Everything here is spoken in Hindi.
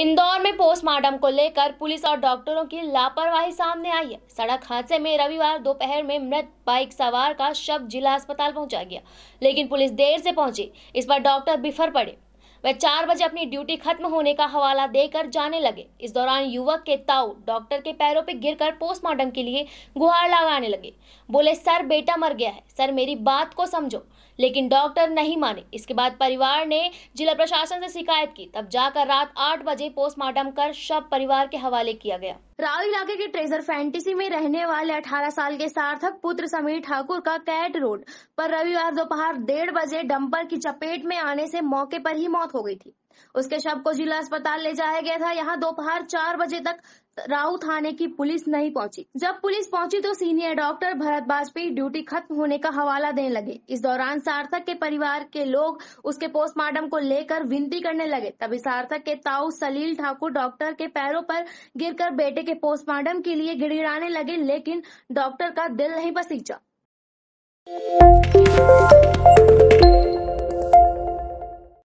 इंदौर में पोस्टमार्टम को लेकर पुलिस और डॉक्टरों की लापरवाही सामने आई है सड़क हादसे में रविवार दोपहर में मृत बाइक सवार का शव जिला अस्पताल पहुंचा गया लेकिन पुलिस देर से पहुंची इस पर डॉक्टर बिफर पड़े वह चार बजे अपनी ड्यूटी खत्म होने का हवाला देकर जाने लगे इस दौरान युवक के ताऊ डॉक्टर के पैरों पर कर पोस्टमार्टम के लिए गुहार लगाने लगे बोले सर बेटा मर गया है सर मेरी बात को समझो लेकिन डॉक्टर नहीं माने इसके बाद परिवार ने जिला प्रशासन से शिकायत की तब जाकर रात आठ बजे पोस्टमार्टम कर शव परिवार के हवाले किया गया राव इलाके के ट्रेजर फैंटेसी में रहने वाले 18 साल के सार्थक पुत्र समीर ठाकुर का कैट रोड पर रविवार दोपहर डेढ़ बजे डंपर की चपेट में आने से मौके पर ही मौत हो गई थी उसके शव को जिला अस्पताल ले जाया गया था यहाँ दोपहर चार बजे तक राव थाने की पुलिस नहीं पहुंची जब पुलिस पहुंची तो senior doctor Bharat Vajpayee duty खत्म होने का हवाला देने लगे इस दौरान सार्थक के परिवार के लोग उसके पोस्टमार्टम को लेकर विनती करने लगे तभी सार्थक के ताऊ सलील ठाकुर डॉक्टर के पैरों पर गिरकर बेटे के पोस्टमार्टम के लिए गिड़गिड़ाने लगे लेकिन डॉक्टर का दिल नहीं बसीचा